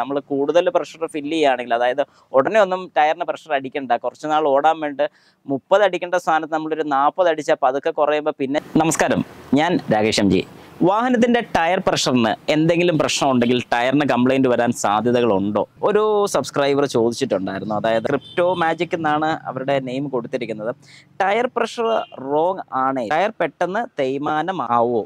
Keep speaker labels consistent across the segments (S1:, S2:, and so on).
S1: നമ്മൾ കൂടുതൽ pressure fill ചെയ്യുകയാണെങ്കിൽ അതായത് ഉടനെ ഒന്നും ടയറിന് പ്രഷർ അടിക്കണ്ട കുറച്ച് നാൾ ഓടാൻ വേണ്ടി മുപ്പത് അടിക്കേണ്ട സ്ഥാനത്ത് നമ്മളൊരു നാൽപ്പത് അടിച്ചാൽ പതുക്കെ കുറയുമ്പോൾ പിന്നെ നമസ്കാരം ഞാൻ രാകേഷ് എം ജി വാഹനത്തിൻ്റെ ടയർ പ്രഷറിന് എന്തെങ്കിലും പ്രശ്നം ഉണ്ടെങ്കിൽ ടയറിന് കംപ്ലൈൻറ്റ് വരാൻ സാധ്യതകളുണ്ടോ ഒരു സബ്സ്ക്രൈബർ ചോദിച്ചിട്ടുണ്ടായിരുന്നു അതായത് ക്രിപ്റ്റോ മാജിക് എന്നാണ് അവരുടെ നെയിം കൊടുത്തിരിക്കുന്നത് ടയർ പ്രഷർ റോങ് ആണ് ടയർ പെട്ടെന്ന് തേയ്മാനമാവോ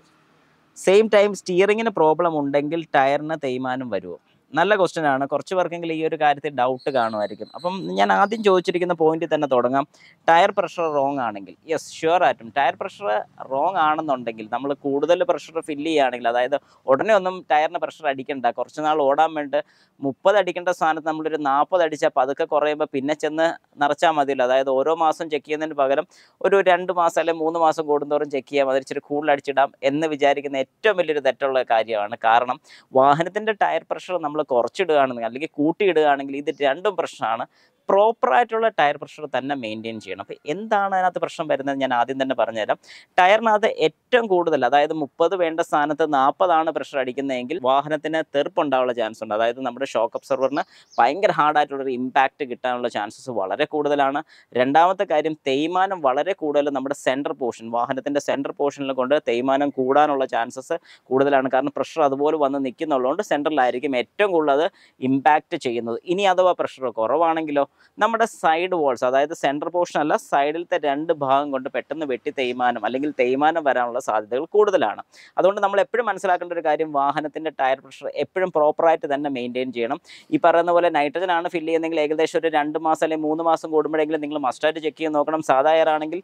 S1: സെയിം ടൈം സ്റ്റിയറിങ്ങിന് പ്രോബ്ലം ഉണ്ടെങ്കിൽ ടയറിന് തേയ്മാനം വരുമോ നല്ല ക്വസ്റ്റ്യൻ ആണ് കുറച്ച് പേർക്കെങ്കിലും ഈ ഒരു കാര്യത്തിൽ ഡൗട്ട് കാണുമായിരിക്കും അപ്പം ഞാൻ ആദ്യം ചോദിച്ചിരിക്കുന്ന പോയിന്റിൽ തന്നെ തുടങ്ങാം ടയർ പ്രഷർ റോങ് ആണെങ്കിൽ യെസ് ഷുവർ ആയിട്ടും ടയർ പ്രഷർ റോങ് ആണെന്നുണ്ടെങ്കിൽ നമ്മൾ കൂടുതൽ പ്രഷർ ഫില്ല് ചെയ്യുകയാണെങ്കിൽ അതായത് ഉടനെ ഒന്നും ടയറിന് പ്രഷർ അടിക്കേണ്ട കുറച്ച് നാൾ ഓടാൻ വേണ്ടി മുപ്പത് അടിക്കേണ്ട സ്ഥാനത്ത് നമ്മളൊരു നാൽപ്പത് അടിച്ചാൽ പതുക്കെ കുറയുമ്പോൾ പിന്നെ ചെന്ന് നിറച്ചാൽ മതിയല്ലോ അതായത് ഓരോ മാസം ചെക്ക് ചെയ്യുന്നതിന് പകരം ഒരു രണ്ട് മാസം അല്ലെങ്കിൽ മൂന്ന് മാസം കൂടുന്തോറും ചെക്ക് ചെയ്യാം അതിരിച്ചൊരു കൂടുതൽ അടിച്ചിടാം എന്ന് വിചാരിക്കുന്ന ഏറ്റവും വലിയൊരു തെറ്റുള്ള കാര്യമാണ് കാരണം വാഹനത്തിൻ്റെ ടയർ പ്രഷർ നമ്മൾ കുറച്ചിടുകയാണെന്ന് അല്ലെങ്കിൽ കൂട്ടിയിടുകയാണെങ്കിൽ ഇത് രണ്ടും പ്രശ്നമാണ് പ്രോപ്പറായിട്ടുള്ള ടയർ പ്രഷർ തന്നെ മെയിൻറ്റെയിൻ ചെയ്യണം അപ്പോൾ എന്താണ് അതിനകത്ത് പ്രശ്നം വരുന്നത് ഞാൻ ആദ്യം തന്നെ പറഞ്ഞുതരാം ടയറിനകത്ത് ഏറ്റവും കൂടുതൽ അതായത് മുപ്പത് വേണ്ട സ്ഥാനത്ത് നാൽപ്പതാണ് പ്രഷർ അടിക്കുന്നതെങ്കിൽ വാഹനത്തിന് തെറുപ്പുണ്ടാവാനുള്ള ചാൻസ് ഉണ്ട് അതായത് നമ്മുടെ ഷോക്ക് അബ്സർവറിന് ഭയങ്കര ഹാർഡായിട്ടുള്ളൊരു ഇമ്പാക്റ്റ് കിട്ടാനുള്ള ചാൻസസ് വളരെ കൂടുതലാണ് രണ്ടാമത്തെ കാര്യം തേയ്മാനം വളരെ കൂടുതൽ നമ്മുടെ സെൻറ്റർ പോർഷൻ വാഹനത്തിൻ്റെ സെൻറ്റർ പോർഷനിൽ കൊണ്ട് തേയ്മാനം കൂടാനുള്ള ചാൻസസ് കൂടുതലാണ് കാരണം പ്രഷർ അതുപോലെ വന്ന് നിൽക്കുന്നുള്ളതുകൊണ്ട് സെൻറ്ററിലായിരിക്കും ഏറ്റവും കൂടുതൽ അത് ഇമ്പാക്റ്റ് ചെയ്യുന്നത് ഇനി അഥവാ പ്രഷർ കുറവാണെങ്കിലോ നമ്മുടെ സൈഡ് വാൾസ് അതായത് സെൻറ്റർ പോർഷൻ അല്ല സൈഡിലത്തെ രണ്ട് ഭാഗം കൊണ്ട് പെട്ടെന്ന് വെട്ടി തേയ്മാനം അല്ലെങ്കിൽ തേയ്മാനം വരാനുള്ള സാധ്യതകൾ കൂടുതലാണ് അതുകൊണ്ട് നമ്മൾ എപ്പോഴും മനസ്സിലാക്കേണ്ട ഒരു കാര്യം വാഹനത്തിൻ്റെ ടയർ പ്രഷർ എപ്പോഴും പ്രോപ്പറായിട്ട് തന്നെ മെയിൻറ്റെയിൻ ചെയ്യണം ഈ പറയുന്ന പോലെ നൈട്രജൻ ആണ് ഫില്ല് ചെയ്യുന്നതെങ്കിൽ ഏകദേശം ഒരു രണ്ട് മാസം അല്ലെങ്കിൽ മൂന്ന് മാസം കൂടുമ്പോഴെങ്കിലും നിങ്ങൾ മസ്റ്റായിട്ട് ചെക്ക് ചെയ്ത് നോക്കണം സാധാ എയർ ആണെങ്കിൽ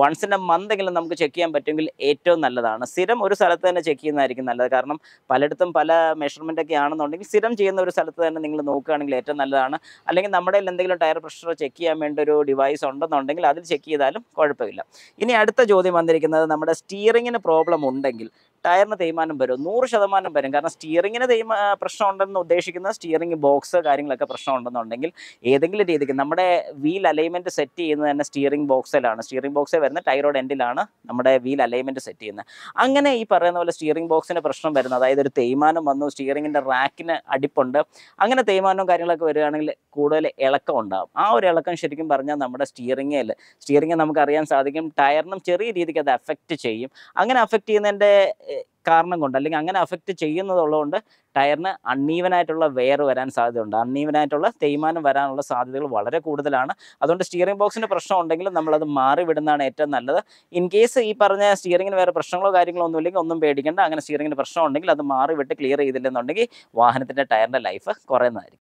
S1: വൺസ് ഇൻ എ മന്ത് എങ്കിലും നമുക്ക് ചെക്ക് ചെയ്യാൻ പറ്റുമെങ്കിൽ ഏറ്റവും നല്ലതാണ് സ്ഥിരം ഒരു സ്ഥലത്ത് തന്നെ ചെക്ക് ചെയ്യുന്നതായിരിക്കും നല്ലത് കാരണം പലയിടത്തും പല മെഷർമെൻ്റ് ഒക്കെ ആണെന്നുണ്ടെങ്കിൽ സ്ഥിരം ചെയ്യുന്ന ഒരു സ്ഥലത്ത് തന്നെ നിങ്ങൾ നോക്കുകയാണെങ്കിൽ ഏറ്റവും നല്ലതാണ് അല്ലെങ്കിൽ നമ്മുടെ എന്തെങ്കിലും ടയർ പ്രഷറോ ചെക്ക് ചെയ്യാൻ വേണ്ട ഒരു ഡിവൈസ് ഉണ്ടെന്നുണ്ടെങ്കിൽ അതിൽ ചെക്ക് ചെയ്താലും കുഴപ്പമില്ല ഇനി അടുത്ത ചോദ്യം വന്നിരിക്കുന്നത് നമ്മുടെ സ്റ്റീറിങ്ങിന് പ്രോബ്ലം ഉണ്ടെങ്കിൽ ടയറിന് തേയ്മാനം വരും നൂറ് ശതമാനം വരും കാരണം സ്റ്റിയറിങ്ങിന് പ്രശ്നം പ്രശ്നമുണ്ടെന്ന് ഉദ്ദേശിക്കുന്ന സ്റ്റിയറിംഗ് ബോക്സ് കാര്യങ്ങളൊക്കെ പ്രശ്നമുണ്ടെന്നുണ്ടെങ്കിൽ ഏതെങ്കിലും രീതിക്ക് നമ്മുടെ വീൽ അലൈൻമെൻറ്റ് സെറ്റ് ചെയ്യുന്നത് തന്നെ സ്റ്റിയറിംഗ് ബോക്സിലാണ് സ്റ്റിയറിംഗ് ബോക്സിൽ വരുന്ന ടൈറോഡ് എൻഡിലാണ് നമ്മുടെ വീൽ അലൈൻമെൻറ്റ് സെറ്റ് ചെയ്യുന്നത് അങ്ങനെ ഈ പറയുന്ന പോലെ സ്റ്റിയറിംഗ് ബോക്സിന് പ്രശ്നം വരുന്നത് അതായത് ഒരു തേയ്മാനം വന്നു സ്റ്റിയറിങ്ങിൻ്റെ റാക്കിന് അടിപ്പുണ്ട് അങ്ങനെ തേയ്മാനവും കാര്യങ്ങളൊക്കെ വരികയാണെങ്കിൽ കൂടുതൽ ഇളക്കം ഉണ്ടാകും ആ ഒരു ഇളക്കം ശരിക്കും പറഞ്ഞാൽ നമ്മുടെ സ്റ്റിയറിങ്ങിൽ നമുക്ക് നമുക്കറിയാൻ സാധിക്കും ടയറിനും ചെറിയ രീതിക്ക് അത് അഫക്റ്റ് ചെയ്യും അങ്ങനെ അഫക്റ്റ് ചെയ്യുന്നതിൻ്റെ കാരണം കൊണ്ട് അല്ലെങ്കിൽ അങ്ങനെ അഫക്റ്റ് ചെയ്യുന്നതുള്ളതുകൊണ്ട് ടയറിന് അണ്ണീവനായിട്ടുള്ള വെയർ വരാൻ സാധ്യതയുണ്ട് അണ്ണീവനായിട്ടുള്ള തേയ്മാനം വരാനുള്ള സാധ്യതകൾ വളരെ കൂടുതലാണ് അതുകൊണ്ട് സ്റ്റിയറിംഗ് ബോക്സിന് പ്രശ്നം ഉണ്ടെങ്കിലും നമ്മളത് മാറി വിടുന്നതാണ് ഏറ്റവും നല്ലത് ഇൻ കേസ് ഈ പറഞ്ഞ സ്റ്റിയറിംഗിന് വേറെ പ്രശ്നങ്ങളോ കാര്യങ്ങളോ ഒന്നും ഇല്ലെങ്കിൽ ഒന്നും പേടിക്കേണ്ട അങ്ങനെ സ്റ്റിയറിംഗിന് പ്രശ്നം ഉണ്ടെങ്കിൽ അത് മാറി വിട്ട് ക്ലിയർ ചെയ്തില്ലെന്നുണ്ടെങ്കിൽ വാഹനത്തിൻ്റെ ടയറിൻ്റെ ലൈഫ് കുറയുന്നതായിരിക്കും